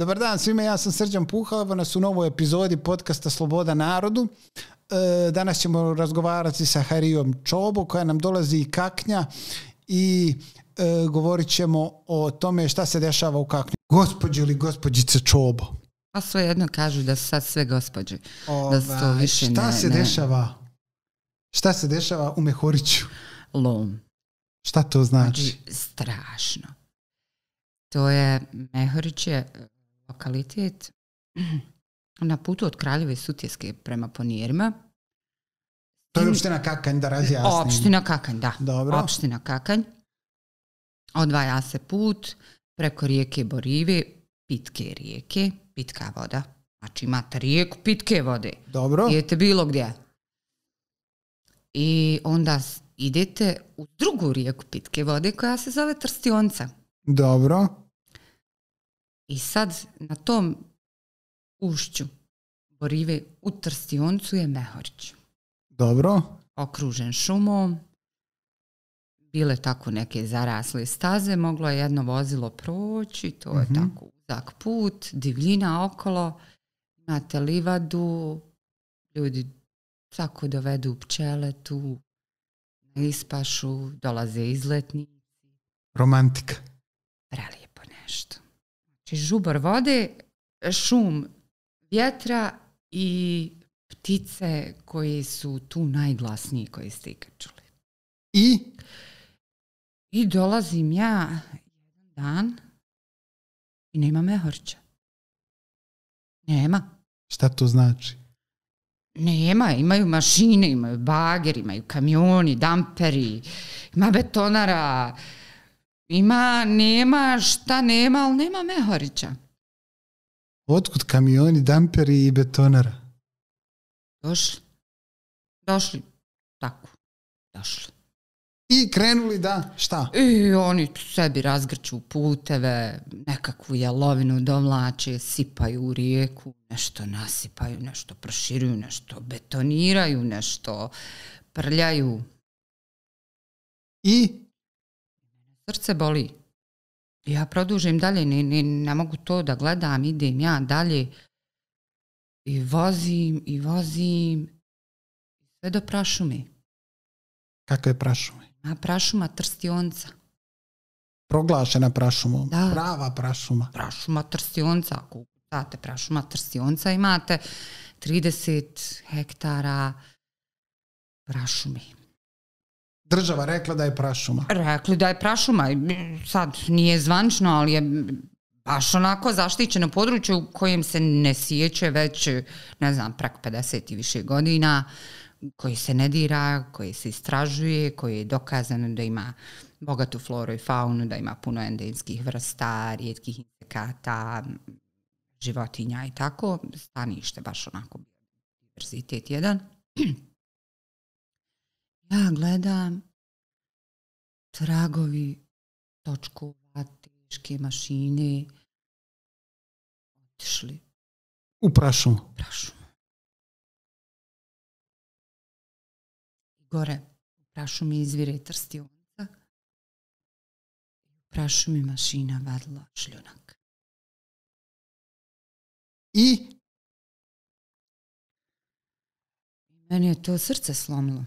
Dobar dan svima, ja sam Srđan Puha, ovo nas u novoj epizodi podcasta Sloboda narodu. E, danas ćemo razgovarati sa Harijom Čobo koja nam dolazi i kaknja i e, govorit ćemo o tome šta se dešava u kaknju. Gospođi ili gospođice Čobo? A pa jedno kažu da su sad sve gospođe. Ovaj, šta se dešava? Šta se dešava u Mehoriću? Lom. Šta to znači? znači strašno. To je, Mehorić je lokalitet na putu od Kraljeve Sutjeske prema ponirima. To je opština Kakanj, da razjasnim. Opština Kakanj, da. Dobro. Opština Kakanj. Odvaja se put preko rijeke Borive, pitke rijeke, pitka voda. Znači imate rijeku pitke vode. Dobro. Idete bilo gdje. I onda idete u drugu rijeku pitke vode koja se zove Trstionca. Dobro. I sad na tom ušću Borive u Trstioncu je Mehorić. Dobro. Okružen šumom, bile tako neke zarasle staze, moglo je jedno vozilo proći, to je mhm. tako uzak put, divljina okolo, imate livadu, ljudi tako dovedu pčele tu, ispašu, dolaze izletnici. Romantika. Prelijepo nešto. Znači žubar vode, šum vjetra i ptice koje su tu najglasniji koje ste ikad čuli. I? I dolazim ja jedan dan i nema mehorća. Nema. Šta to znači? Nema, imaju mašine, imaju bager, imaju kamioni, damperi, ima betonara, ima, nema, šta nema, ali nema Mehorića. Otkud kamioni, damperi i betonara? Došli. Došli. Tako. Došli. I krenuli da, šta? I oni sebi razgrču puteve, nekakvu jelovinu dovlače, sipaju u rijeku, nešto nasipaju, nešto proširuju, nešto betoniraju, nešto prljaju. I? srce boli. Ja produžim dalje, ne, ne, ne mogu to da gledam, idem ja dalje. I vozim, i vozim, sve do prašume. Kako je prašume? Na prašuma trstionca. Proglašena prašumom. Da. Prava prašuma. Prašuma trstionca. Ako ukucate prašuma trstionca imate 30 hektara prašume država rekla da je prašuma. Rekli da je prašuma. Sad nije zvančno, ali je baš onako zaštićeno područje u kojem se ne sjeće već, ne znam, prak 50 i više godina, koji se ne dira, koji se istražuje, koji je dokazano da ima bogatu floru i faunu, da ima puno endemskih vrsta, rijetkih insekata, životinja i tako, stanište baš onako diverzitet jedan. Ja gledam tragovi točku teške mašine otišli. U prašu. U prašu. Gore u prašu mi izvire I U prašu mi mašina vadila šljunak. I? Meni je to srce slomilo.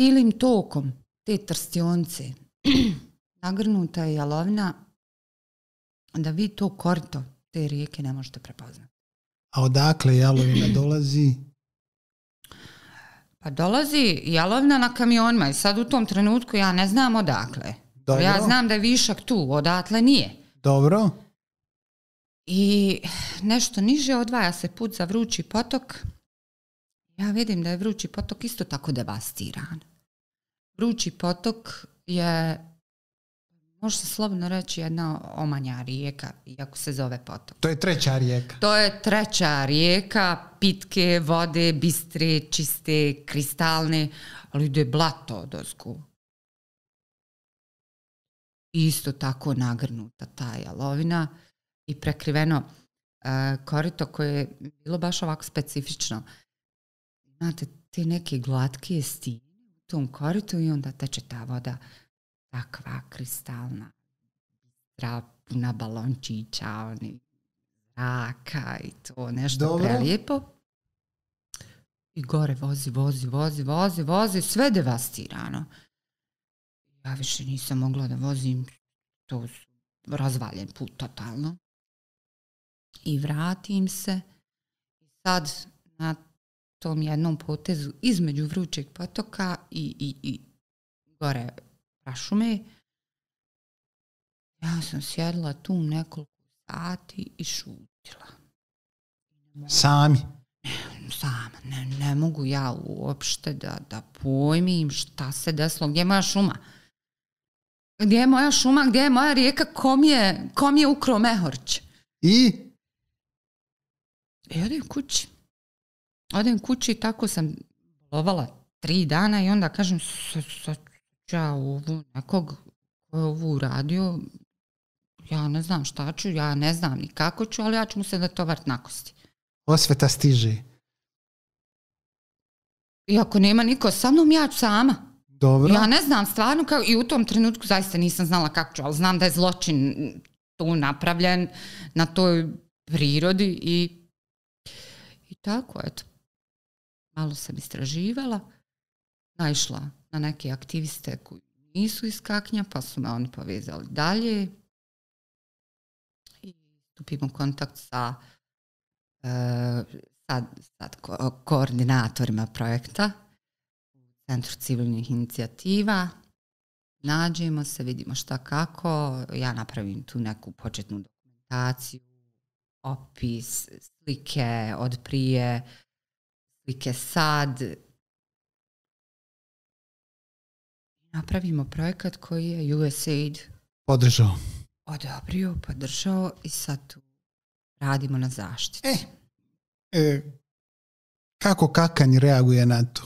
Cilim tokom te trstionce nagrnuta je jalovna da vi to korto te rijeke ne možete prepoznati. A odakle jalovina dolazi? Pa dolazi jalovna na kamionima i sad u tom trenutku ja ne znam odakle. Dobro. Ja znam da je višak tu, odatle nije. Dobro. I nešto niže odvaja se put za vrući potok. Ja vidim da je vrući potok isto tako devastiran. Vrući potok je može se slobodno reći jedna omanja rijeka, iako se zove potok. To je treća rijeka. To je treća rijeka, pitke vode, bistre, čiste, kristalne, ali ide blato od Isto tako nagrnuta ta jalovina i prekriveno e, korito koje je bilo baš ovako specifično. Znate, te neke glatke stije tom koritu i onda teče ta voda takva kristalna, na balončića, oni raka i to nešto Dobro. prelijepo. I gore vozi, vozi, vozi, vozi, vozi, sve devastirano. Ja više nisam mogla da vozim, to su razvaljen put totalno. I vratim se. Sad na tom jednom potezu između vrućeg potoka i, i, i gore prašume. Ja sam sjedla tu nekoliko sati i šutila. Sami? Ne, sama. Ne, ne mogu ja uopšte da, da pojmim šta se desilo. Gdje je moja šuma? Gdje je moja šuma? Gdje je moja rijeka? Kom je, kom je ukro mehorć? I? I e, kući. Odem kući tako sam lovala tri dana i onda kažem sad ću ja ovu nekog ovu radio ja ne znam šta ću, ja ne znam ni kako ću, ali ja ću mu se da vart na kosti. Osveta stiže. I ako nema niko sa mnom, ja ću sama. Dobro. Ja ne znam stvarno kako, i u tom trenutku zaista nisam znala kako ću, ali znam da je zločin tu napravljen na toj prirodi i, i tako, eto malo sam istraživala, naišla na neke aktiviste koji nisu iz Kaknja, pa su me oni povezali dalje. I stupimo kontakt sa, eh, koordinatorima projekta u Centru civilnih inicijativa. Nađemo se, vidimo šta kako. Ja napravim tu neku početnu dokumentaciju, opis, slike od prije, Republike Sad. Napravimo projekat koji je USAID podržao. Odobrio, podržao i sad tu radimo na zaštiti. E, e, kako Kakanj reaguje na to?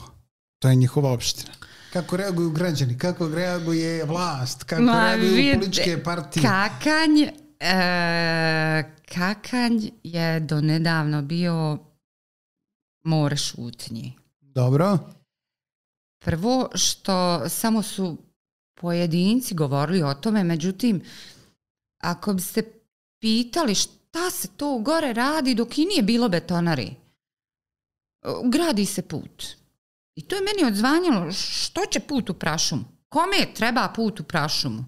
To je njihova opština. Kako reaguju građani? Kako reaguje vlast? Kako Ma, reaguju političke partije? Kakanj, e, Kakanj je do nedavno bio more šutnji. Dobro. Prvo što samo su pojedinci govorili o tome, međutim, ako se pitali šta se to gore radi dok i nije bilo betonari, gradi se put. I to je meni odzvanjalo što će put u prašumu? Kome treba put u prašumu?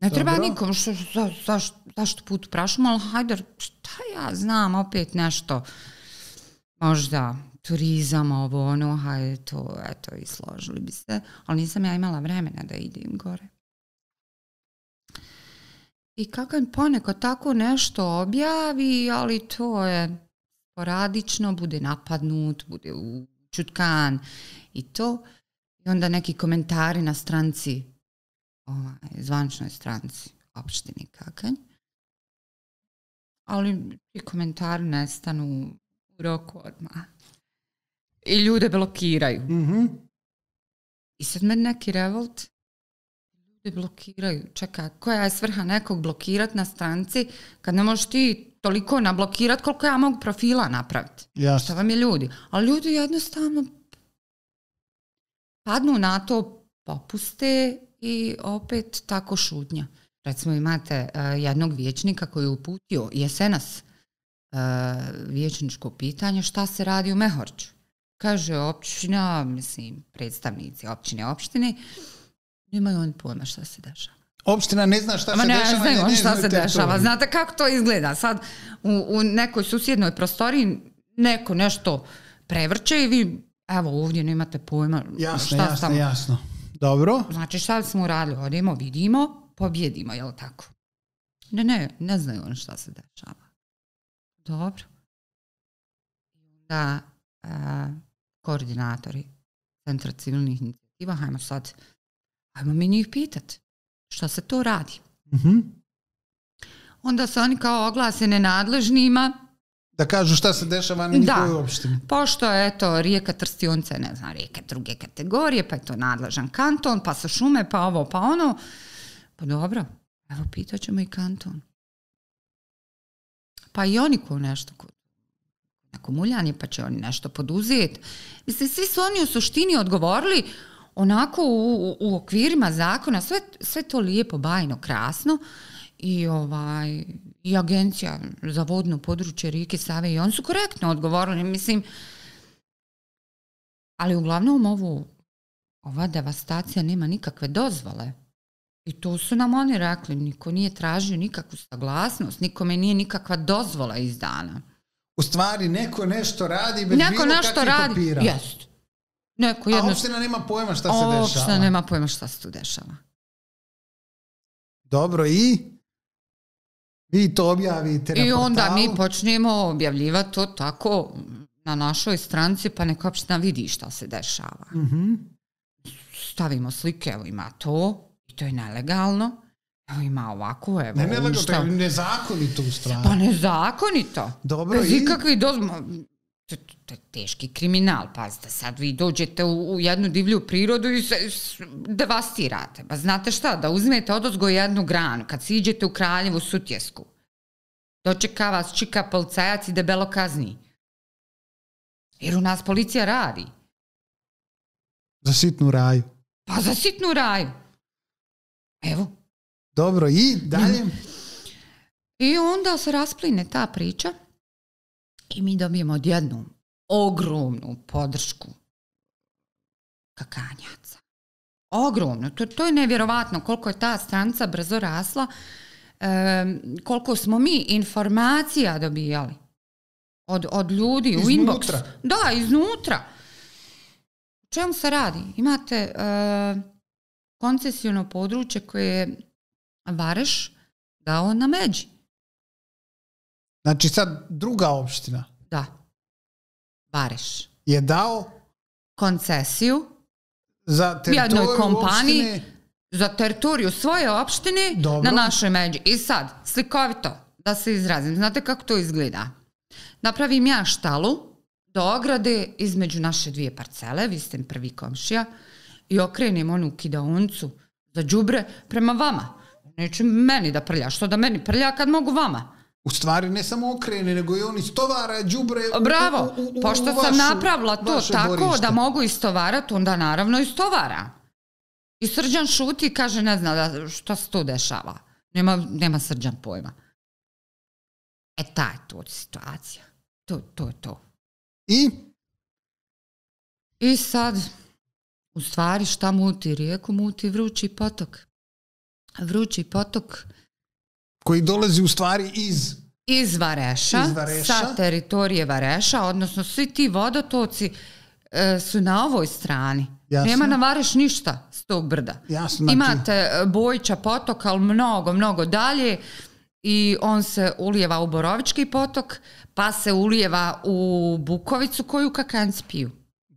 Ne treba nikom, što, za, zašto put u prašumu, ali hajde, šta ja znam, opet nešto možda turizam, ovo ono, hajde to, eto, i složili bi se. Ali nisam ja imala vremena da idem gore. I kako je ponekad tako nešto objavi, ali to je sporadično, bude napadnut, bude učutkan i to. I onda neki komentari na stranci, ovaj, zvančnoj stranci opštini Kakanj. Ali ti komentari nestanu u roku odmah i ljude blokiraju. Mhm. I sad me neki revolt ljude blokiraju. Čekaj, koja je svrha nekog blokirat na stranci kad ne možeš ti toliko nablokirati koliko ja mogu profila napraviti. Jasne. Šta vam je ljudi? Ali ljudi jednostavno padnu na to, popuste i opet tako šutnja. Recimo imate e, jednog vijećnika koji je uputio jesenas uh, e, vječničko pitanje šta se radi u Mehorću. Kaže općina, mislim, predstavnici općine, opštine, nemaju oni pojma šta se dešava. Opština ne zna šta se ne, dešava. Ne, šta se dešava. Znate kako to izgleda. Sad u, nekoj susjednoj prostoriji neko nešto prevrće i vi, evo ovdje nemate pojma šta jasno, jasno. Dobro. Znači šta smo uradili? Odemo, vidimo, pobjedimo, jel tako? Ne, ne, ne znaju oni šta se dešava. Dobro. Da, koordinatori Centra civilnih inicijativa, hajmo sad, hajmo mi njih pitat, što se to radi? mm Onda se oni kao oglase nenadležnima. Da kažu šta se dešava na njihovoj opštini. Pošto je to rijeka Trstionca ne znam, rijeka druge kategorije, pa je to nadležan kanton, pa sa šume, pa ovo, pa ono. Pa dobro, evo pitaćemo i kanton. Pa i oni ko nešto tako muljani, pa će oni nešto poduzeti. Mislim, svi su oni u suštini odgovorili onako u, okvirima zakona, sve, sve to lijepo, bajno, krasno i ovaj i agencija za vodno područje Rike Save i on su korektno odgovorili, mislim. Ali uglavnom ovu ova devastacija nema nikakve dozvole. I to su nam oni rekli, niko nije tražio nikakvu saglasnost, nikome nije nikakva dozvola izdana. U stvari, neko nešto radi bez neko nešto radi, papira. Jest. Neko jedno... nema pojma šta se dešava. nema pojma šta se tu dešava. Dobro, i? Vi to objavite I I onda mi počnemo objavljivati to tako na našoj stranci, pa neka općina vidi šta se dešava. Mhm. Stavimo slike, evo ima to, i to je nelegalno. Evo ima ovako, evo. Ne, ne, ne, je nezakonito u stranu. Pa nezakonito. Dobro, i... ikakvi dozma... To, je teški kriminal, pazite, sad vi dođete u, jednu divlju prirodu i se, devastirate. Pa znate šta, da uzmete odozgo jednu granu, kad siđete u Kraljevu sutjesku, dočeka vas čika policajac i debelo kazni. Jer u nas policija radi. Za sitnu raju. Pa za sitnu raju. Evo, dobro, i dalje? I onda se raspline ta priča i mi dobijemo odjednu ogromnu podršku kakanjaca. Ogromno. To, je nevjerovatno koliko je ta stranca brzo rasla, koliko smo mi informacija dobijali od, od ljudi u inbox. Da, iznutra. U čemu se radi? Imate e, područje koje je Vareš dao na međi. Znači sad druga opština. Da. Vareš. Je dao koncesiju za teritoriju kompaniji opštine. za teritoriju svoje opštine na našoj međi. I sad, slikovito, da se izrazim, znate kako to izgleda? Napravim ja štalu do ograde između naše dvije parcele, vi ste prvi komšija, i okrenem onu kidaoncu za džubre prema vama. Neću meni da prlja. Što da meni prlja kad mogu vama? U stvari ne samo okrene, nego i on istovara đubre Bravo, u, u, pošto sam napravila to tako da mogu istovarati, onda naravno istovara. I Srđan šuti i kaže ne zna što šta se tu dešava. Nema, Srđan pojma. E ta je to situacija. To, to je to. I? I sad, u stvari šta muti rijeku, muti vrući potok. Vrući potok. Koji dolazi u stvari iz... Iz Vareša, sa teritorije Vareša, odnosno svi ti vodotoci e, su na ovoj strani. Nema na Vareš ništa s tog brda. Jasno, znači- Imate e, Bojića potok, ali mnogo, mnogo dalje i on se ulijeva u Borovički potok, pa se ulijeva u Bukovicu koju kakenci piju.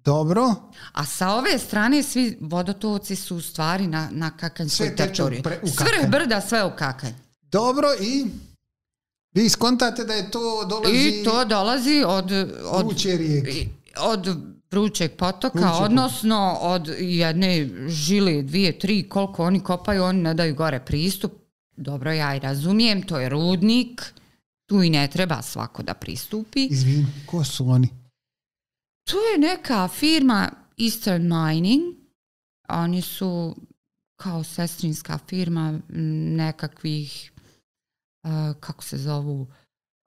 Dobro. A sa ove strane svi vodotoci su u stvari na, na kakanjskoj teritoriji. Svrh brda sve u kakanj. Dobro i vi skontate da je to dolazi... I to dolazi od... od vruće Od vrućeg potoka, odnosno od jedne žile, dvije, tri, koliko oni kopaju, oni ne daju gore pristup. Dobro, ja i razumijem, to je rudnik, tu i ne treba svako da pristupi. Izvim, ko su oni? tu je neka firma Eastern Mining, oni su kao sestrinska firma nekakvih, e, kako se zovu,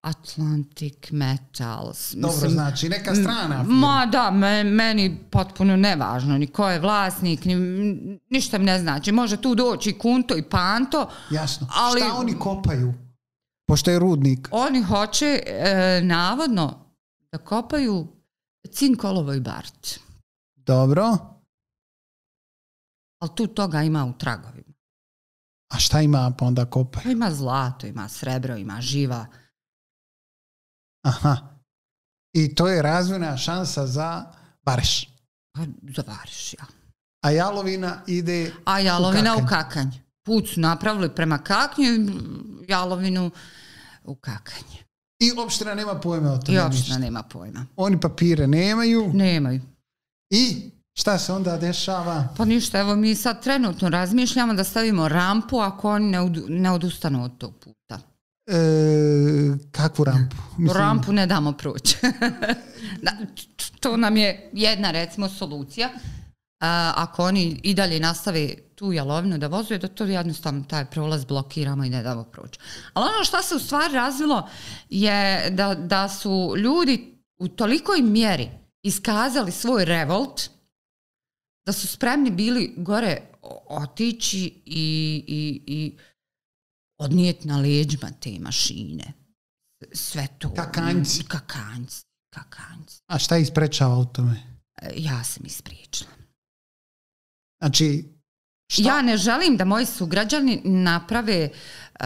Atlantic Metals. Dobro, znači neka strana. Ma da, me, meni potpuno nevažno, ni ko je vlasnik, ni, ništa mi ne znači. Može tu doći Kunto i Panto. Jasno. Ali, Šta oni kopaju? Pošto je rudnik. Oni hoće, e, navodno, da kopaju Cinkolovoj olovo Dobro. Ali tu toga ima u tragovima. A šta ima pa onda kopaju? Pa ima zlato, ima srebro, ima živa. Aha. I to je razvojna šansa za bareš. Pa, za bareš, ja. A jalovina ide A jalovina u kakanje. U kakanj. Put su napravili prema kaknju i jalovinu u kakanje. I opština nema pojma o tome I opština nema pojma. Oni papire nemaju. Nemaju. I šta se onda dešava? Pa ništa, evo mi sad trenutno razmišljamo da stavimo rampu ako oni ne, od, odustanu od tog puta. E, kakvu rampu? Mislim... Rampu ne damo proći. to nam je jedna recimo solucija ako oni i dalje nastave tu jalovinu da vozuje, da to jednostavno taj prolaz blokiramo i ne damo proći. Ali ono što se u stvari razvilo je da, da su ljudi u tolikoj mjeri iskazali svoj revolt, da su spremni bili gore otići i, i, i odnijeti na leđima te mašine. Sve to. Kakanjci. Kakanjci. A šta isprečava u tome? E, ja sam ispriječila. Znači, Ja ne želim da moji sugrađani naprave e,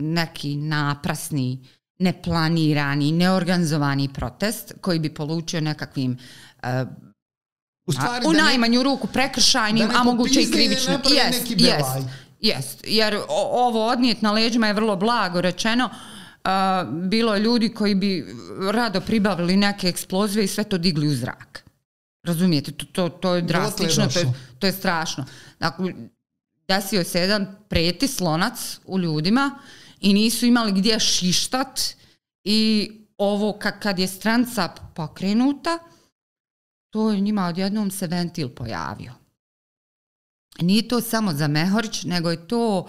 neki naprasni, neplanirani, neorganizovani protest koji bi polučio nekakvim e, u, stvari, najmanju ruku prekršajnim, a moguće i krivičnim. Jest, jest, jer ovo odnijet na leđima je vrlo blago rečeno. E, bilo je ljudi koji bi rado pribavili neke eksplozive i sve to digli u zrak. Razumijete, to, to, to je drastično, to je, to je strašno. Dakle, desio se jedan preti slonac u ljudima i nisu imali gdje šištat i ovo kad je stranca pokrenuta, to je njima odjednom se ventil pojavio. Nije to samo za Mehorić, nego je to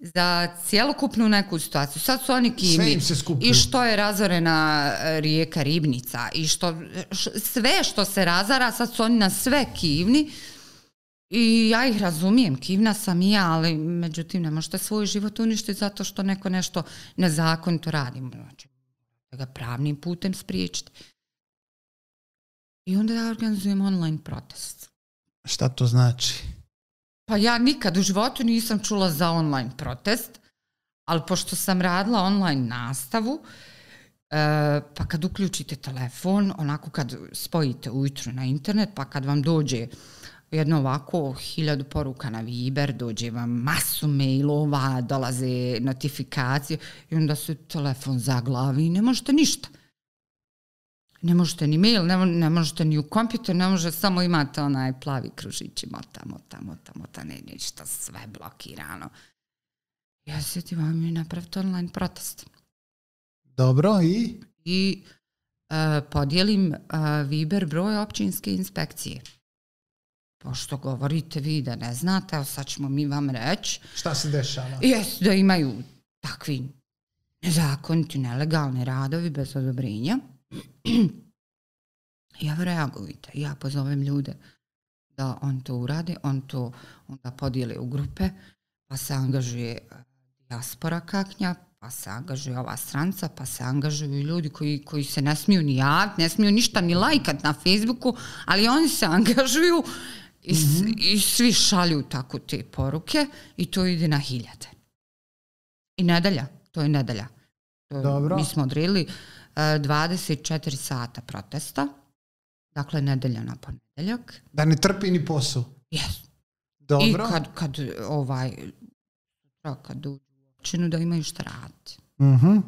za cjelokupnu neku situaciju. Sad su oni kivni i što je razorena e, rijeka Ribnica i što, sve što se razara, sad su oni na sve kivni i ja ih razumijem, kivna sam i ja, ali međutim ne možete svoj život uništiti zato što neko nešto nezakonito radi. Znači, ga pravnim putem spriječiti. I onda ja organizujem online protest. Šta to znači? Pa ja nikad u životu nisam čula za online protest, ali pošto sam radila online nastavu, e, pa kad uključite telefon, onako kad spojite ujutro na internet, pa kad vam dođe jedno ovako hiljadu poruka na Viber, dođe vam masu mailova, dolaze notifikacije i onda se telefon zaglavi i ne možete ništa ne možete ni mail, ne, ne možete ni u kompjuter, ne može, samo imate onaj plavi kružići, mota, mota, mota, mota, ne, ništa, sve blokirano. Ja se ti vam i napraviti online protest. Dobro, i? I e, podijelim e, Viber broj općinske inspekcije. Pošto govorite vi da ne znate, evo sad ćemo mi vam reći. Šta se dešava? Jes, da imaju takvi nezakoniti, nelegalni radovi bez odobrenja ja reagujte, ja pozovem ljude da on to uradi, on to onda podijeli u grupe, pa se angažuje e, diaspora kaknja, pa se angažuje ova stranca, pa se angažuju ljudi koji, koji se ne smiju ni javiti, ne smiju ništa ni lajkat na Facebooku, ali oni se angažuju i, mhm. i svi šalju tako te poruke i to ide na hiljade. I nedalja, to je nedalja. To Dobro. Mi smo odredili 24 sata protesta, dakle nedelja na ponedeljak. Da ne trpi ni posao. Yes. Dobro. I kad, kad ovaj, kad da imaju šta raditi. uh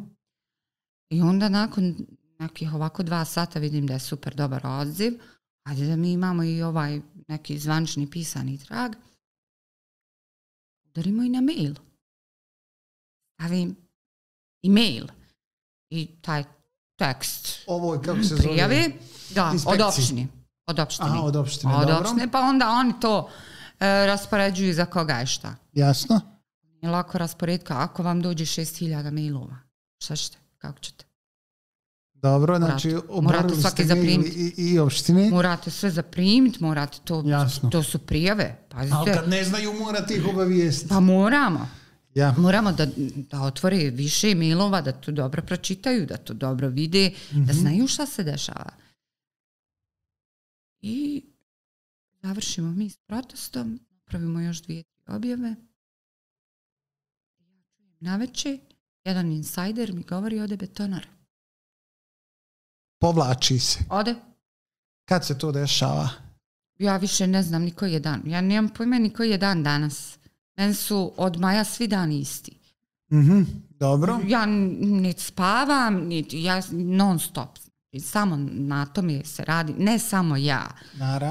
I onda nakon nekih ovako dva sata vidim da je super dobar odziv. ali da mi imamo i ovaj neki zvanični pisani trag. Udarimo i na mail. Stavim i mail. I taj tekst Ovo, kako se prijave. Zove? Da, od opštini. Od opštine. od opštine, dobro. pa onda oni to e, raspoređuju za koga je šta. Jasno. I lako rasporedka, ako vam dođe 6000 mailova, šta ćete, kako ćete? Dobro, znači morate svaki zaprimiti i, i opštine. Morate sve zaprimiti, morate to, to su prijave. Pazite. Ali kad ne znaju, morate ih obavijestiti. Pa moramo. Ja. Moramo da, da otvore više mailova, da to dobro pročitaju, da to dobro vide, da mhm. znaju šta se dešava. I završimo mi s protestom, napravimo još dvije objave. Na jedan insider mi govori ode betonar. Povlači se. Ode. Kad se to dešava? Ja više ne znam ni koji je dan. Ja nemam pojma ni koji je dan danas. Meni su od maja svi dani isti. Mhm, dobro. Ja niti spavam, niti ja non stop. Znači, samo na tome se radi, ne samo ja,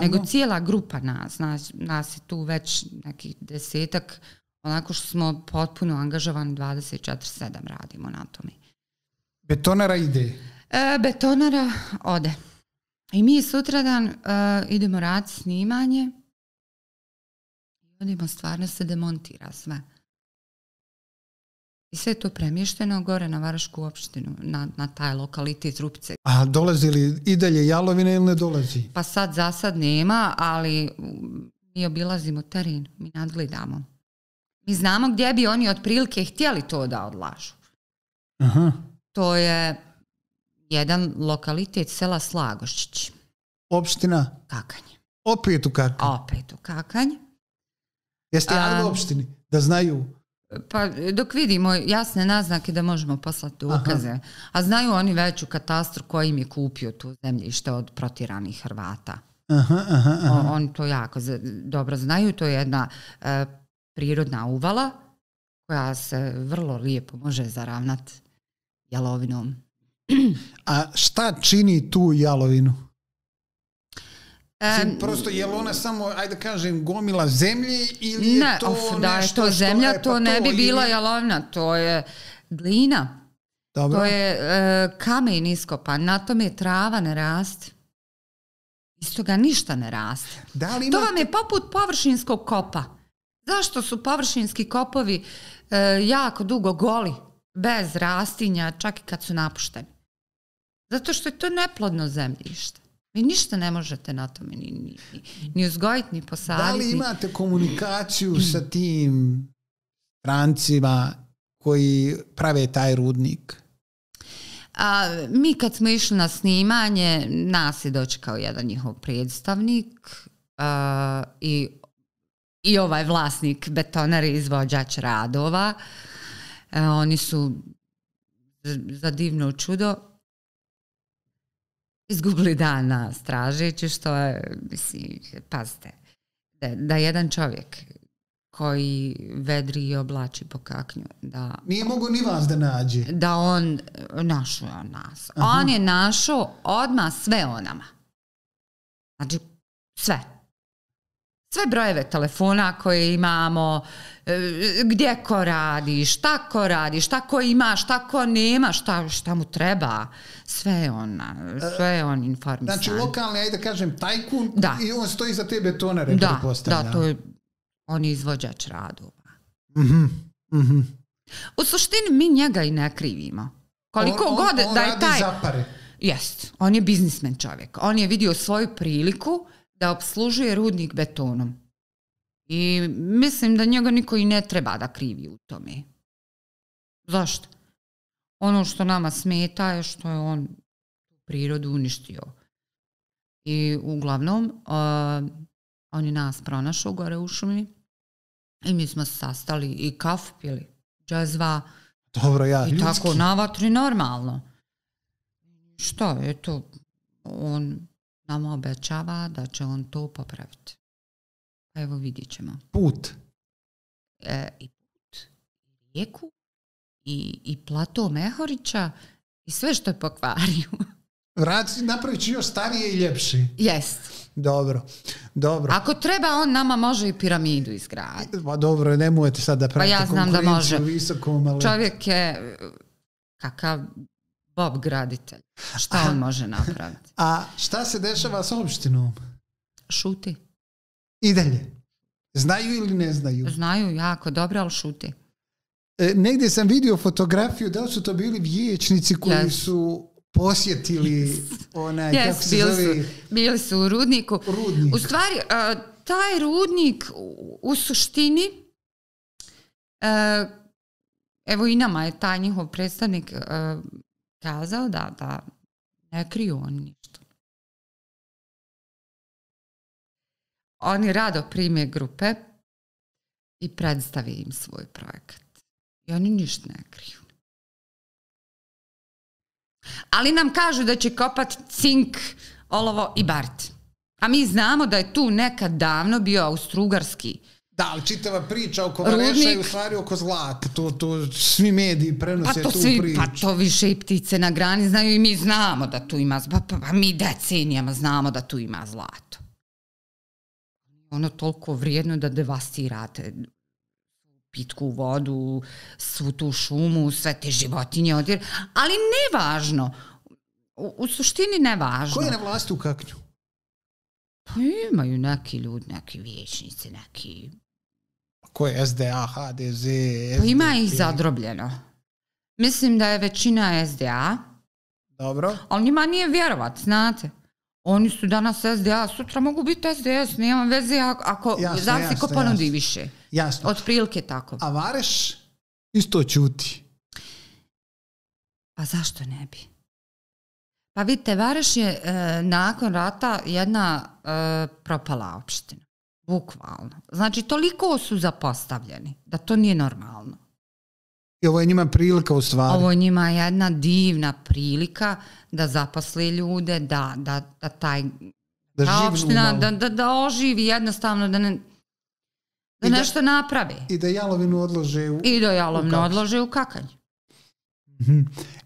nego cijela grupa nas. nas. je tu već nekih desetak, onako što smo potpuno angažovani 24-7 radimo na tome. Betonara ide? E, betonara ode. I mi sutradan e, idemo raditi snimanje stvarno se demontira sve. I sve je to premješteno gore na Varašku opštinu, na, na taj lokalitet Rupce. A dolazi li i dalje jalovine ili ne dolazi? Pa sad za sad nema, ali mi obilazimo teren, mi nadgledamo. Mi znamo gdje bi oni otprilike htjeli to da odlažu. Aha. To je jedan lokalitet sela Slagošić. Opština? Kakanje. Opet u Kakanje? Opet u Kakanje. Jeste u opštini da znaju? Pa dok vidimo jasne naznake da možemo poslati ukaze. a znaju oni već u katastru im je kupio tu zemljište od protiranih Hrvata. Oni to jako dobro znaju, to je jedna e, prirodna uvala koja se vrlo lijepo može zaravnat jalovinom. A šta čini tu jalovinu? Prosto, je li ona samo, ajde kažem, gomila zemlje ili je to da, je to zemlja, pa to ne bi bila ili... jalovna, to je glina. Dobro. To je uh, kamen iskopan, na tome trava ne raste. Iz toga ništa ne raste. To vam je poput površinskog kopa. Zašto su površinski kopovi e, jako dugo goli, bez rastinja, čak i kad su napušteni? Zato što je to neplodno zemljište. Vi ništa ne možete na tome ni, ni, ni uzgojiti, ni posaditi. Da li imate komunikaciju sa tim strancima koji prave taj rudnik? A, mi kad smo išli na snimanje, nas je dočekao jedan njihov predstavnik a, i, i ovaj vlasnik betonari izvođač radova. E, oni su za divno čudo izgubili dana stražeći što je, mislim, pazite, da, da jedan čovjek koji vedri i oblači po kaknju. Da, Nije mogu ni vas da nađe. Da on, našu je on nas. On je našao odmah sve o nama. Znači, sve sve brojeve telefona koje imamo, e, gdje ko radi, šta ko radi, šta ko ima, šta ko nema, šta, šta mu treba. Sve je on, sve je on informisan. Znači lokalni, ajde kažem, tajkun i on stoji za tebe betonare. Da, da, to je, on je izvođač radova. Mhm, mhm. U suštini mi njega i ne krivimo. Koliko on, god da je taj... Jest, on je biznismen čovjek. On je vidio svoju priliku da obslužuje rudnik betonom. I mislim da njega niko i ne treba da krivi u tome. Zašto? Ono što nama smeta je što je on prirodu uništio. I uglavnom, on je nas pronašao gore u šumi i mi smo sastali i kaf pili, džezva. Dobro, ja, I tako, na normalno. Što je to? On Nama obećava da će on to popraviti. Pa evo vidit ćemo. Put. E, I put, i rijeku, i, i plato Mehorića, i sve što je pokvario. Rad napravit će još starije i ljepši. Jest. Dobro, dobro. Ako treba, on nama može i piramidu izgraditi. Pa dobro, nemojte sad da pravite pa ja znam da može. Visokom, Čovjek je e, kakav Bob graditelj. Šta on može napraviti? A šta se dešava s opštinom? Šuti. I dalje. Znaju ili ne znaju? Znaju jako dobro, ali šuti. E, negdje sam vidio fotografiju, da li su to bili vijećnici koji su posjetili onaj, kako se bili Su, bili su u rudniku. U stvari, taj rudnik u, suštini e, evo i nama je taj njihov predstavnik e, kazao da, da ne kriju oni ništa. Oni rado prime grupe i predstavi im svoj projekat. I oni ništa ne kriju. Ali nam kažu da će kopati cink, olovo i bart. A mi znamo da je tu nekad davno bio austrugarski da, ali čitava priča oko Vareša je u stvari oko zlata. To, to svi mediji prenose pa tu pa priču. Pa to više i ptice na grani znaju i mi znamo da tu ima, zlato. Pa, pa, mi decenijama znamo da tu ima zlato. Ono toliko vrijedno da devastirate pitku vodu, svu tu šumu, sve te životinje odjer. Ali nevažno. U, u suštini nevažno. Ko je na vlasti u kaknju? imaju neki ljudi, neki vječnici, neki pa Koje? je SDA, HDZ? SDP. Pa ima ih zadrobljeno. Mislim da je većina SDA. Dobro. Ali njima nije vjerovat, znate. Oni su danas SDA, sutra mogu biti SDS, nema veze ako jasno, ko ponudi više. Jasno. Od prilike tako. A Vareš isto čuti. Pa zašto ne bi? Pa vidite, Vareš je e, nakon rata jedna e, propala opština. Bukvalno. Znači, toliko su zapostavljeni da to nije normalno. I ovo je njima prilika u stvari. Ovo je njima jedna divna prilika da zaposle ljude, da, da, da taj da ta da, da, da oživi jednostavno, da, ne, da I nešto napravi. I da jalovinu odlože u I da jalovinu u odlože u kakanj.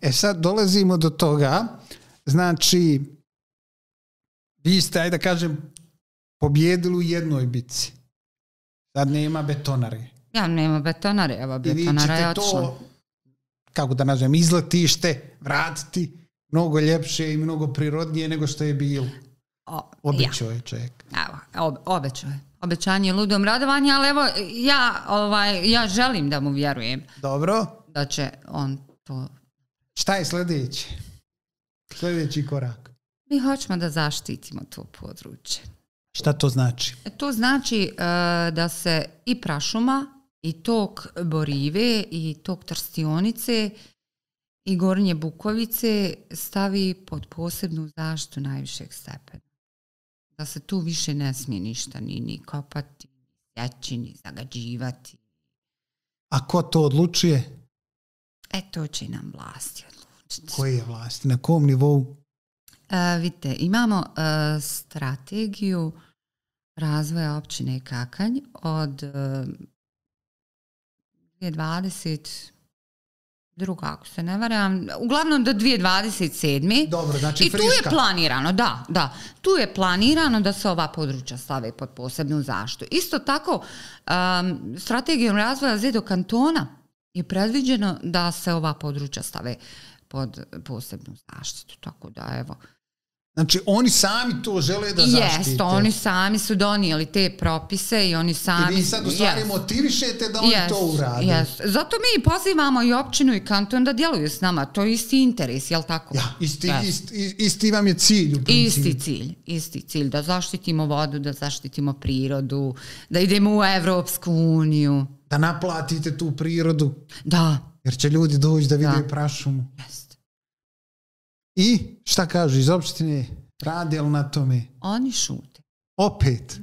E sad dolazimo do toga, znači vi ste, ajde da kažem, pobjedili u jednoj bitci. Sad nema betonare. Ja, nema betonare, evo betonara je to, kako da nazovem, izletište, vratiti mnogo ljepše i mnogo prirodnije nego što je bilo. Obećao je čovjek. Evo, obećao je. Obećanje ludom radovanje, ali evo, ja, ovaj, ja želim da mu vjerujem. Dobro. Da će on to... Šta je sljedeći? Sljedeći korak? Mi hoćemo da zaštitimo to područje. Šta to znači? E, to znači e, da se i prašuma i tok Borive i tok Trstionice i Gornje Bukovice stavi pod posebnu zaštitu najvišeg stepena. Da se tu više ne smije ništa ni, ni kopati, ni sjeći, ni zagađivati. A ko to odlučuje? E, to će nam vlasti odlučiti. Koje je vlasti? Na kom nivou? E, vidite, imamo strategiju razvoja općine Kakanj od 2020 e, druga, ako se ne varam, uglavnom do 2027. Dobro, znači I tu je planirano, da, da, tu je planirano da se ova područja stave pod posebnu zaštitu. Isto tako, strategijom razvoja Zedo kantona je predviđeno da se ova područja stave pod posebnu zaštitu. Tako da, evo, Znači, oni sami to žele da zaštite. Jeste, oni sami su donijeli te propise i oni sami... I vi sad u stvari motivišete da oni to urade. Yes. Zato mi pozivamo i općinu i kanton da djeluju s nama. To je isti interes, jel tako? Ja, isti, isti, isti vam je cilj u principu. Isti cilj, isti cilj. Da zaštitimo vodu, da zaštitimo prirodu, da idemo u Evropsku uniju. Da naplatite tu prirodu. Da. Jer će ljudi doći da vide da. prašumu. Jeste. I šta kažu iz opštine? Rade li na tome? Oni šute. Opet.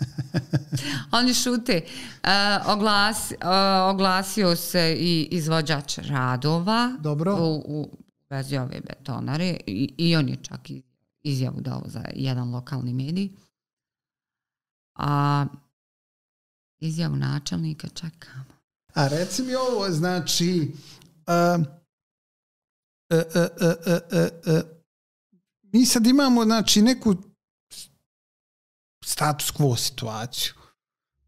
Oni šute. E, e, oglasio se i izvođač radova Dobro. u, u vezi ove betonare i, i on je čak izjavu dao za jedan lokalni medij. A izjavu načelnika čekamo. A reci mi ovo, znači, e, E, e, e, mi sad imamo znači neku status quo situaciju.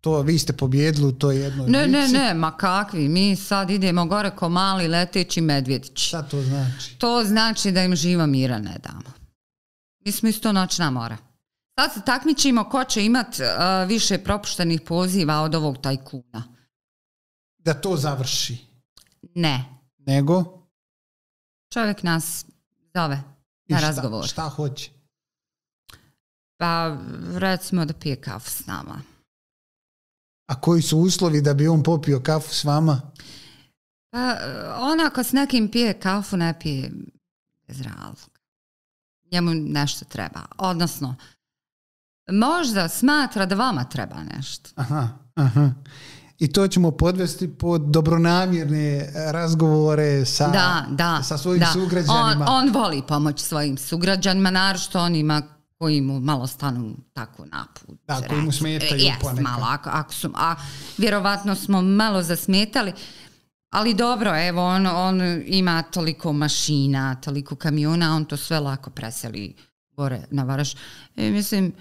To vi ste pobjedili u je jedno... Ne, ne, ne, ma kakvi. Mi sad idemo gore ko mali leteći medvjedić. Šta to znači? To znači da im živa mira ne damo. Mi smo isto noćna mora. Sad se takmičimo ko će imat više propuštenih poziva od ovog tajkuna. Da to završi? Ne. Nego? čovjek nas zove na I šta, razgovor. Šta hoće? Pa recimo da pije kafu s nama. A koji su uslovi da bi on popio kafu s vama? Pa on ako s nekim pije kafu ne pije bez razloga. Njemu nešto treba. Odnosno, možda smatra da vama treba nešto. Aha, aha i to ćemo podvesti pod dobronamjerne razgovore sa, da, da, sa svojim da. sugrađanima. On, on voli pomoć svojim sugrađanima, naročito onima koji mu malo stanu tako naput. Da, koji mu smetaju e, malo, ako, a vjerovatno smo malo zasmetali, ali dobro, evo, on, on ima toliko mašina, toliko kamiona, on to sve lako preseli gore na Varaš. E, mislim,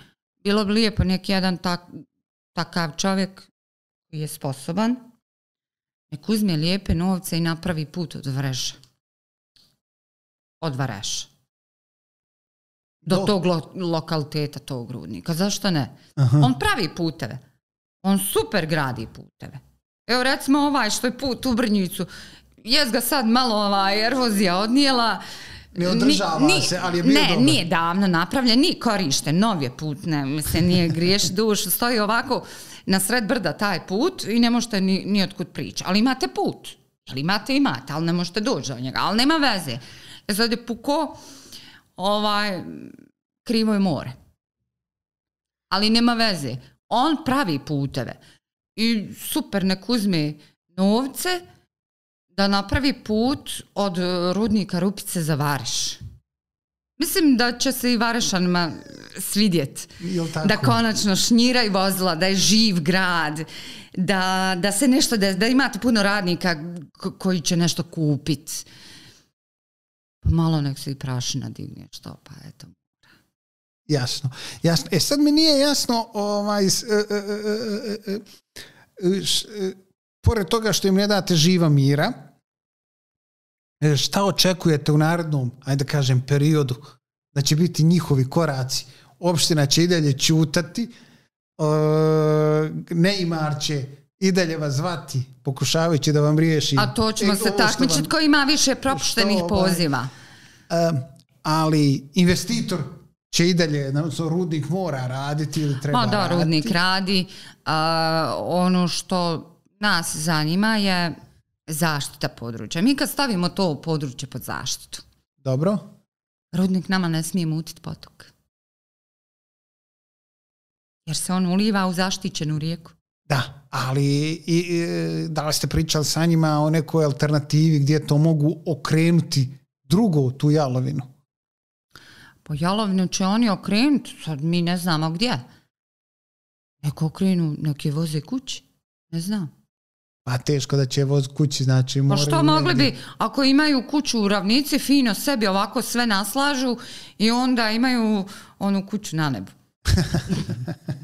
bilo bi lijepo neki jedan tak, takav čovjek koji je sposoban, nek uzme lijepe novce i napravi put od vreža. Od Do, tog lokaliteta, tog rudnika. Zašto ne? On pravi puteve. On super gradi puteve. Evo recimo ovaj što je put u Brnjicu. Jes ga sad malo ova ervozija odnijela. Ne održava se, ali je bio Ne, nije davno napravljen, ni korišten. Nov je put, ne, se nije griješ dušu. Stoji ovako na sred brda taj put i ne možete ni, ni otkud prići. Ali imate put. Ali imate, imate, ali ne možete doći do njega. Ali nema veze. E sad je puko ovaj, krivo je more. Ali nema veze. On pravi puteve. I super, nek uzme novce da napravi put od rudnika Rupice za Variš. Mislim da će se i Varašanima svidjet. Da konačno šnjira i vozila, da je živ grad, da, da se nešto, da, da imate puno radnika koji će nešto kupit. Pa malo nek se i prašina digne, što pa eto. Jasno, jasno. E sad mi nije jasno ovaj, pored toga što im ne date živa mira, šta očekujete u narednom, ajde da kažem, periodu, da će biti njihovi koraci? Opština će i dalje čutati e, Neimar će i dalje vas zvati, pokušavajući da vam riješi. A to ćemo e, se takmičiti Tko ima više propuštenih ovaj- poziva. E, ali investitor će i dalje, odnosno rudnik mora raditi ili treba Ma da, rudnik radi. ono što nas zanima je zaštita područja. Mi kad stavimo to područje pod zaštitu. Dobro. Rudnik nama ne smije mutiti potok. Jer se on uliva u zaštićenu rijeku. Da, ali i, da li ste pričali sa njima o nekoj alternativi gdje to mogu okrenuti drugo tu jalovinu? Po jalovinu će oni okrenuti, sad mi ne znamo gdje. Neko okrenu, neki voze kući, ne znam. Pa teško da će voz kući, znači Pa što mogli bi, ako imaju kuću u ravnici, fino sebi ovako sve naslažu i onda imaju onu kuću na nebu.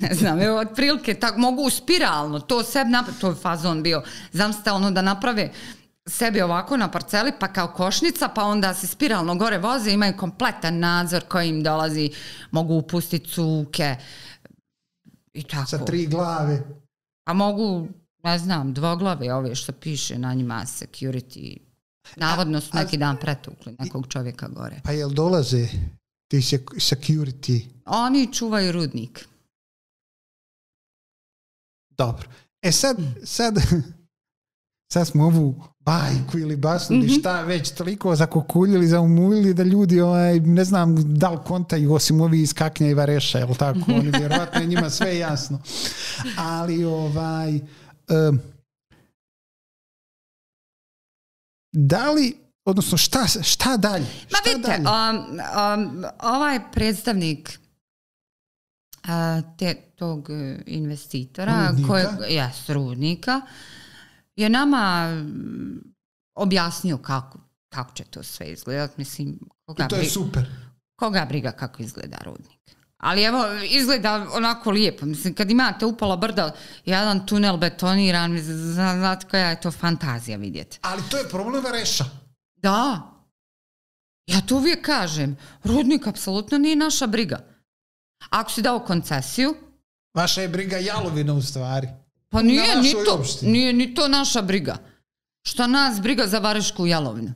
ne znam, evo, otprilike tako mogu spiralno, to sebi napravi, to je fazon bio, znam ono da naprave sebi ovako na parceli, pa kao košnica, pa onda se spiralno gore voze, imaju kompletan nadzor koji im dolazi, mogu upustiti cuke i tako. Sa tri glave. A mogu ne znam, dvoglave ove što piše na njima security. Navodno su neki dan pretukli nekog čovjeka gore. Pa jel dolaze ti security? Oni čuvaju rudnik. Dobro. E sad, mm. sad, sad smo ovu bajku ili basnu ili mhm. šta već toliko zakokuljili, zaumuljili da ljudi ovaj, ne znam da li kontaju osim ovi iz Kaknja i Vareša, jel tako? Oni vjerojatno je njima sve jasno. Ali ovaj, da li odnosno šta, šta dalje? Ma vidite, um, um, ovaj predstavnik uh, tog e, investitora, rudnika. Koje, je nama mm, objasnio kako, kako će to sve izgledati. Mislim, koga to je briga, super. Koga briga kako izgleda rudnik. Ali evo, izgleda onako lijepo. Mislim, kad imate upala brda, jedan tunel betoniran, znate koja je to fantazija vidjeti. Ali to je problem reša. Da. Ja to uvijek kažem. Rudnik apsolutno nije naša briga. Ako si dao koncesiju... Vaša je briga jalovina u stvari. Pa nije, ni to, nije ni to naša briga. Šta nas briga za Varešku jalovinu.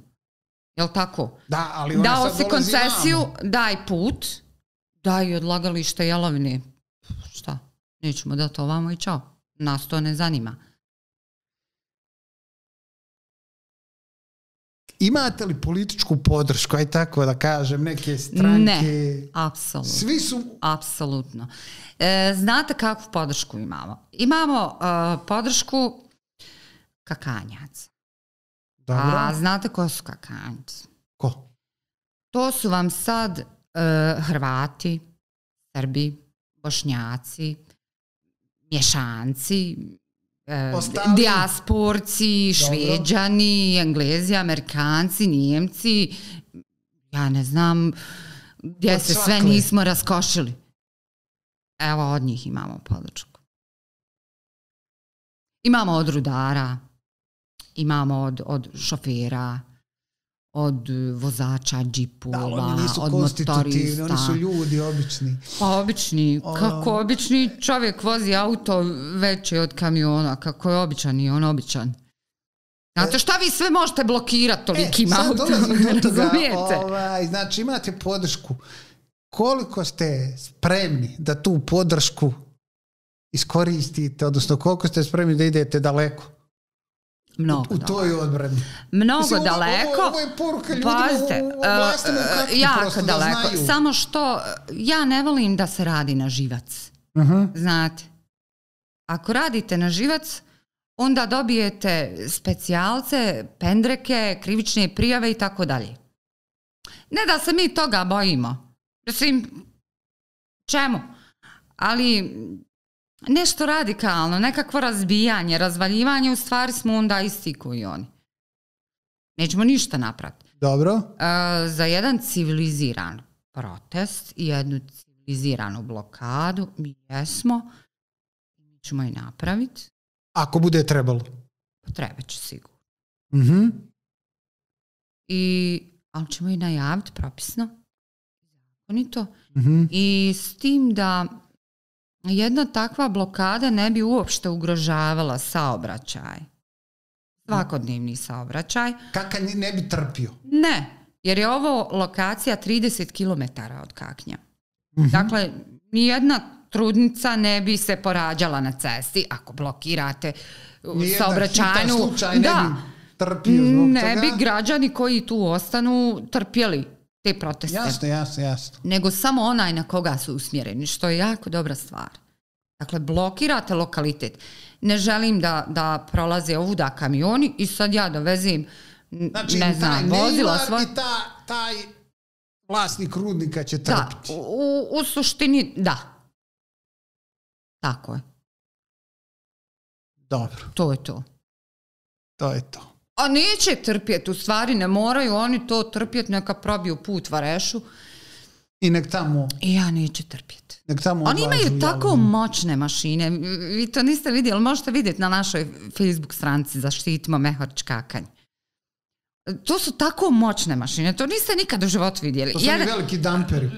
Jel tako? Da, ali Dao si koncesiju, daj put da i odlagalište jelovine. Šta? Nećemo da to ovamo i čao. Nas to ne zanima. Imate li političku podršku, aj tako da kažem, neke stranke? Ne, apsolutno. Svi su... Apsolutno. E, znate kakvu podršku imamo? Imamo e, podršku kakanjaca. Dobro. A znate ko su kakanjci? Ko? To su vam sad E, Hrvati, Srbi, Bošnjaci, Mješanci, e, dijasporci, šveđani, englezi, amerikanci, nijemci, ja ne znam gdje se sve nismo raskošili. Evo od njih imamo podršku. Imamo od rudara, imamo od, od šofera, od e, vozača džipova nisu od motorista. Oni su ljudi obični. Pa obični, kako ono- obični čovjek vozi auto veće od kamiona, kako je običan i on običan. Znate e, šta vi sve možete blokirati tolikim e, ovaj, znači imate podršku. Koliko ste spremni da tu podršku iskoristite, odnosno koliko ste spremni da idete daleko? Mnogo u toj odbrani. Mnogo daleko. Ovo, je poruka ljudima Pazite, u, e, e, jako daleko. Samo što e, ja ne volim da se radi na živac. Mhm. Znate. Ako radite na živac, onda dobijete specijalce, pendreke, krivične prijave i tako dalje. Ne da se mi toga bojimo. Mislim, čemu? Ali nešto radikalno, nekakvo razbijanje, razvaljivanje, u stvari smo onda isti koji oni. Nećemo ništa napraviti. Dobro. E, za jedan civiliziran protest i jednu civiliziranu blokadu mi jesmo mi ćemo i napraviti. Ako bude trebalo. Treba će sigurno. Mhm. I, ali ćemo i najaviti propisno. Zakonito. Mhm. I s tim da jedna takva blokada ne bi uopšte ugrožavala saobraćaj. Svakodnevni saobraćaj. Kaka ne bi trpio? Ne, jer je ovo lokacija 30 km od Kaknja. Mhm. Dakle, nijedna trudnica ne bi se porađala na cesti ako blokirate uh, nijedna saobraćajnu. Da, ne bi trpio ne bi građani koji tu ostanu trpjeli te proteste. Jasno, jasno, jasno. Nego samo onaj na koga su usmjereni, što je jako dobra stvar. Dakle, blokirate lokalitet. Ne želim da, da prolaze ovuda kamioni i sad ja dovezim znači, ne znam, svoj... i taj vlasnik rudnika će trpiti. Da, u, u suštini da. Tako je. Dobro. To je to. To je to. A neće trpjeti, u stvari ne moraju oni to trpjeti, neka probiju put varešu. I nek tamo... I ja neće trpjeti. Nek tamo oni imaju tako moćne mašine, vi to niste vidjeli, možete vidjeti na našoj Facebook stranci Zaštitimo mehorč kakanje. To su tako moćne mašine, to niste nikad u životu vidjeli. To su veliki damperi.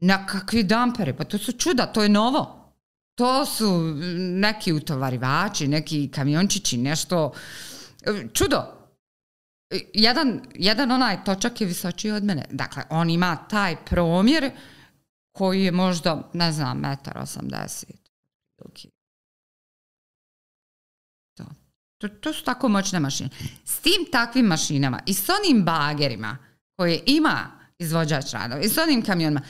Na kakvi damperi, pa to su čuda, to je novo. To su neki utovarivači, neki kamiončići, nešto E, čudo, e, jedan, jedan onaj točak je visočiji od mene. Dakle, on ima taj promjer koji je možda, ne znam, metar osamdeset To. to. su tako moćne mašine. S tim takvim mašinama i s onim bagerima koje ima izvođač radova i s onim kamionima,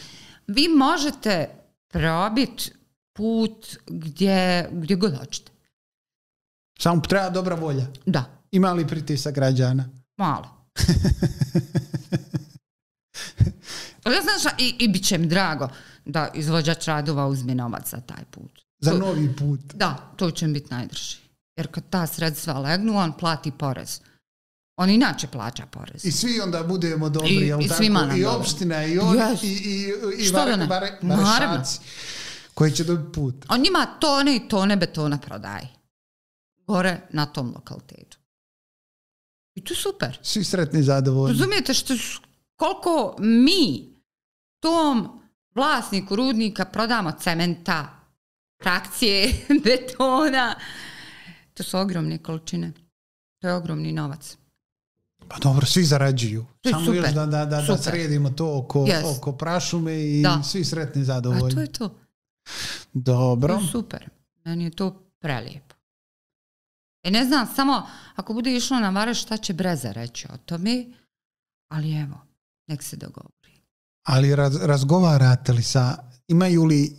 vi možete probiti put gdje, gdje god hoćete. Samo treba dobra volja. Da. Ima li pritisak građana? Malo. i, i bit će mi drago da izvođač radova uzme novac za taj put. Za novi put. Da, to će mi biti najdrži. Jer kad ta sredstva legnu, on plati porez. On inače plaća porez. I svi onda budemo dobri, I, Svima I opština, i on, i, i, i, koji će dobiti put. On ima tone i tone betona prodaje. Gore na tom lokalitetu. I to je super. Svi sretni i zadovoljni. Razumijete što koliko mi tom vlasniku rudnika prodamo cementa, frakcije, betona. To su ogromne količine. To je ogromni novac. Pa dobro, svi zarađuju. Samo da, da, da, da sredimo to oko, yes. oko prašume i da. svi sretni zadovoljni. A to je to. Dobro. To je super. Meni je to prelijep. I e, ne znam, samo ako bude išlo na Vareš, šta će Breza reći o tome, ali evo, nek se dogovori. Ali razgovarate li sa, imaju li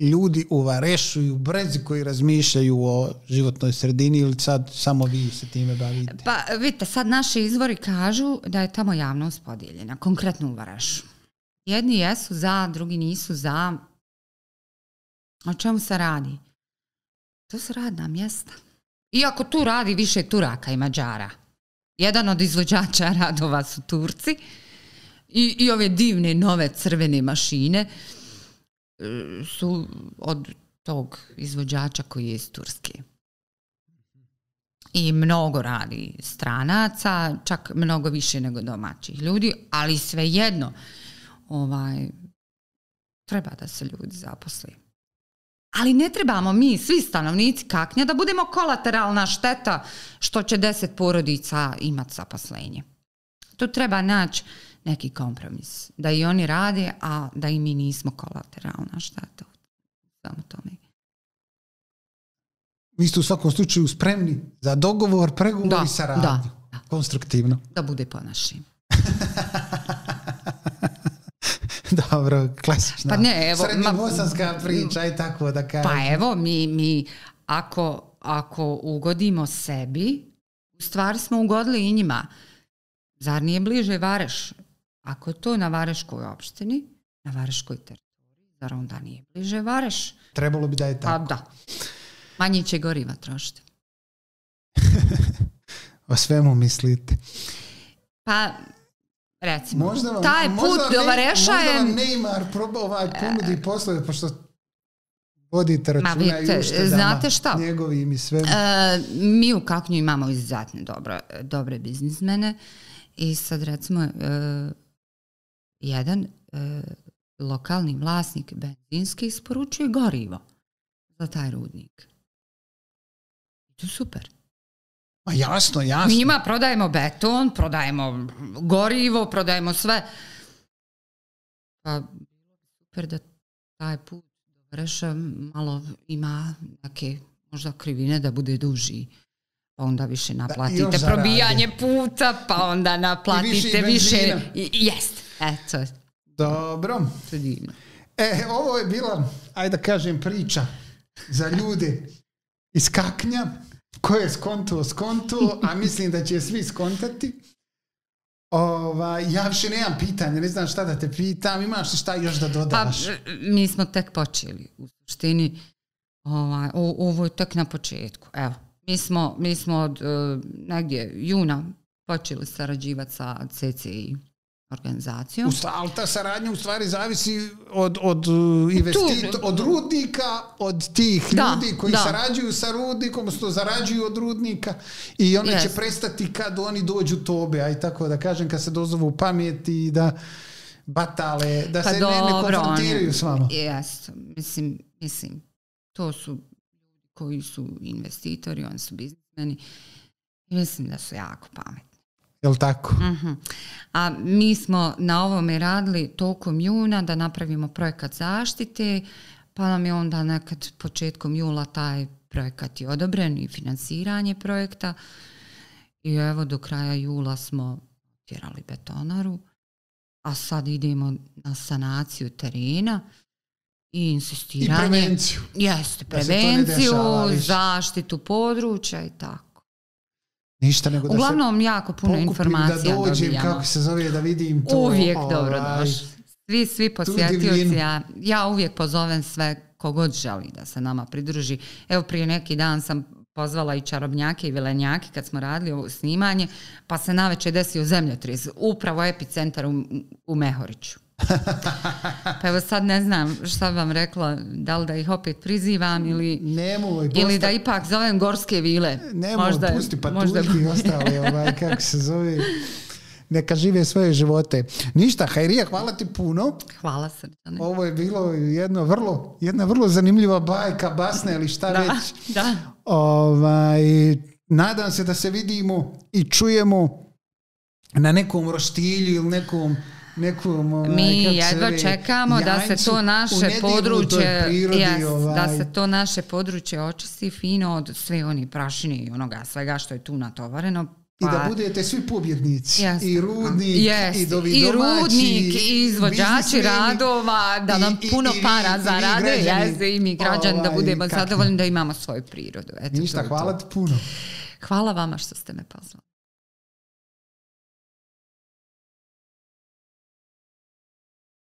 ljudi u Varešu i u Brezi koji razmišljaju o životnoj sredini ili sad samo vi se time bavite? Pa vidite, sad naši izvori kažu da je tamo javnost podijeljena, konkretno u Varešu. Jedni jesu za, drugi nisu za. O čemu se radi? To su radna mjesta. Iako tu radi više Turaka i Mađara. Jedan od izvođača radova su Turci i, i ove divne nove crvene mašine e, su od tog izvođača koji je iz Turske. I mnogo radi stranaca, čak mnogo više nego domaćih ljudi, ali svejedno ovaj, treba da se ljudi zaposli. Ali ne trebamo mi, svi stanovnici kaknja, da budemo kolateralna šteta što će deset porodica imati zaposlenje. Tu treba naći neki kompromis. Da i oni rade, a da i mi nismo kolateralna šteta. Samo mi. Vi ste u svakom slučaju spremni za dogovor, pregovor i da. Konstruktivno. Da bude po našim. Dobro, klasična. Pa ne, evo, srednjobosanska ma, priča i tako da pa kažem. Pa evo, mi, mi ako, ako ugodimo sebi, u stvari smo ugodili i njima. Zar nije bliže Vareš? Ako je to na Vareškoj opštini, na Vareškoj teritoriji, zar onda nije bliže Vareš? Trebalo bi da je pa tako. Pa da. Manje će goriva trošiti. o svemu mislite. Pa Recimo. Možda vam, Taj možda put do Vareša je... Možda vam Neymar probao ovaj, e. ponudi poslove, pošto vodite računa i uštedama znate šta? njegovim i sve. E, mi u Kaknju imamo izuzetno dobro, dobre biznismene i sad recimo e, jedan e, lokalni vlasnik benzinski isporučuje gorivo za taj rudnik. To super. Ma jasno, jasno. Mi njima prodajemo beton, prodajemo gorivo, prodajemo sve. Pa, super da taj put Reša malo ima neke možda krivine da bude duži pa onda više naplatite probijanje puta, pa onda naplatite više. I Jest, eto. Dobro. E, ovo je bila, ajde da kažem, priča za ljude iz Kaknja ko je skontuo, skontuo, a mislim da će svi skontati. Ova, ja više nemam pitanja, ne znam šta da te pitam, imaš li šta još da pa, dodaš? E, mi smo tek počeli u suštini, ovaj, ovo je tek na početku, evo. Mi smo, mi smo od e, negdje juna počeli sarađivati sa CCI organizacijom. U, ali ta saradnja u stvari zavisi od, od, uh, od rudnika, od tih da, ljudi koji da. sarađuju sa rudnikom, odnosno zarađuju od rudnika i one će prestati kad oni dođu tobe, i tako da kažem, kad se dozovu pameti i da batale, da pa se ne, konfrontiraju s vama. mislim, mislim, to su koji su investitori, oni su biznismeni. Mislim da su jako pametni. Jel tako? Mhm. A mi smo na ovome radili tokom juna da napravimo projekat zaštite, pa nam je onda nekad početkom jula taj projekat je odobren i financiranje projekta. I evo do kraja jula smo tjerali betonaru, a sad idemo na sanaciju terena i insistiranje. I prevenciju. Jeste, prevenciju, zaštitu područja i tako. Ništa nego da Uglavnom jako puno informacija da dođem, kako se zove, da vidim to. Uvijek ovaj, dobro Svi, svi posjetioci, ja, ja uvijek pozovem sve kogod želi da se nama pridruži. Evo prije neki dan sam pozvala i čarobnjake i vilenjake kad smo radili ovo snimanje, pa se naveče desio zemljotriz. upravo epicentar u, u Mehoriću pa evo sad ne znam šta vam rekla, da li da ih opet prizivam ili, nemoj, ili da ipak zovem gorske vile. Nemoj, možda, pusti pa možda... ostale, ovaj, kako se zove. Neka žive svoje živote. Ništa, Hajrija, hvala ti puno. Hvala se. Ovo je bilo jedno vrlo, jedna vrlo zanimljiva bajka, basna ili šta da, već. Da. Ovaj, nadam se da se vidimo i čujemo na nekom roštilju ili nekom Um, ovaj, mi jedva čekamo da se to naše područje da ovaj. se to naše područje očisti fino od sve oni prašini i onoga svega što je tu natovareno. Pa, I da pa- budete svi pobjednici. I rudnik, i I rudnik, i izvođači radova, da nam puno para i, zarade, i, i mi građani da ovaj, budemo zadovoljni da imamo svoju prirodu. Eto, Ništa, hvala ti puno. Hvala vama što ste me pozvali.